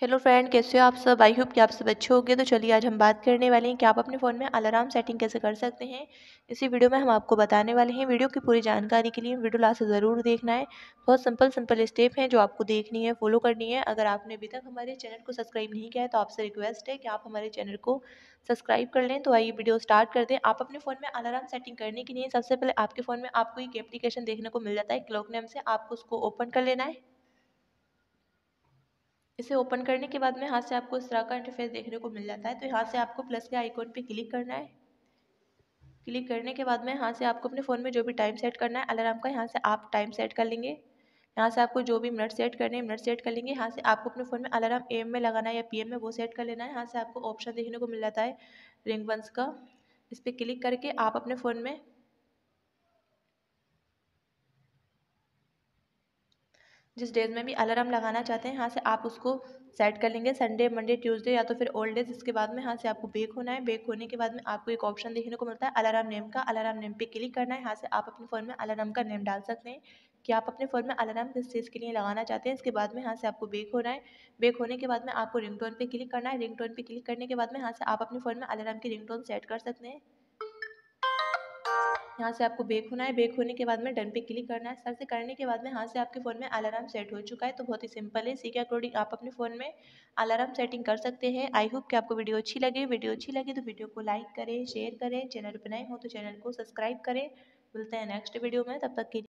hello friend कैसे हो आप सब आई होप कि आप सब अच्छे होंगे तो चलिए आज हम बात करने वाले हैं कि आप अपने फ़ोन में अलार्म सेटिंग कैसे कर सकते हैं इसी वीडियो में हम आपको बताने वाले हैं वीडियो की पूरी जानकारी के लिए वीडियो लास्ट ज़रूर देखना है बहुत सिंपल सिंपल स्टेप हैं जो आपको देखनी है फॉलो करनी है अगर आपने अभी तक हमारे चैनल को सब्सक्राइब नहीं किया है तो आपसे रिक्वेस्ट है कि आप हमारे चैनल को सब्सक्राइब कर लें तो आइए वीडियो स्टार्ट कर दें आप अपने फ़ोन में अलार्म सेटिंग करने के लिए सबसे पहले आपके फ़ोन में आपको एक एप्लीकेशन देखने को मिल जाता है क्लॉक नेम से आपको उसको ओपन कर लेना है इसे ओपन करने के बाद में यहाँ से आपको इस तरह का इंटरफेस देखने को मिल जाता है तो यहाँ से आपको प्लस के आइकॉन पे क्लिक करना है क्लिक करने के बाद में यहाँ से आपको अपने फ़ोन में जो भी टाइम सेट करना है अलार्म का यहाँ से आप टाइम सेट कर लेंगे यहाँ से आपको जो भी मिनट सेट करने हैं मिनट सेट कर लेंगे यहाँ से आपको अपने फ़ोन में अलार्म एम में लगाना है या एम में वो सेट कर लेना है यहाँ से आपको ऑप्शन देखने को मिल जाता है रिंग बंस का इस पर क्लिक करके आप अपने फ़ोन में जिस डेज में भी अलार्म लगाना चाहते हैं यहाँ से आप उसको सेट कर लेंगे संडे मंडे ट्यूसडे या तो फिर ओल्ड डेज इसके बाद में यहाँ से आपको बेक होना है बेक होने के बाद में आपको एक ऑप्शन देखने को मिलता है अलार्म नेम का अलार्म नेम पे क्लिक करना है यहाँ से आप अपने फ़ोन में अलार्म का नेम डाल सकते हैं कि आप अपने फ़ोन में अलार्म किस चीज़ के लिए लगाना चाहते हैं इसके बाद में यहाँ से आपको बेक होना है बेक होने के बाद में आपको रिंगटोन पे क्लिक करना है रिंगटोन पे क्लिक करने के बाद में यहाँ से आप अपने फ़ोन में अलार्म की रिंगटोन सेट कर सकते हैं यहाँ से आपको बेक होना है बेक होने के बाद में डन पे क्लिक करना है सर से करने के बाद में यहाँ से आपके फ़ोन में अलार्म सेट हो चुका है तो बहुत ही सिंपल है इसी के अकॉर्डिंग आप अपने फ़ोन में अलार्म सेटिंग कर सकते हैं आई होप कि आपको वीडियो अच्छी लगे वीडियो अच्छी लगे तो वीडियो को लाइक करें शेयर करें चैनल बनाए हो तो चैनल को सब्सक्राइब करें मिलते हैं नेक्स्ट वीडियो में तब तक के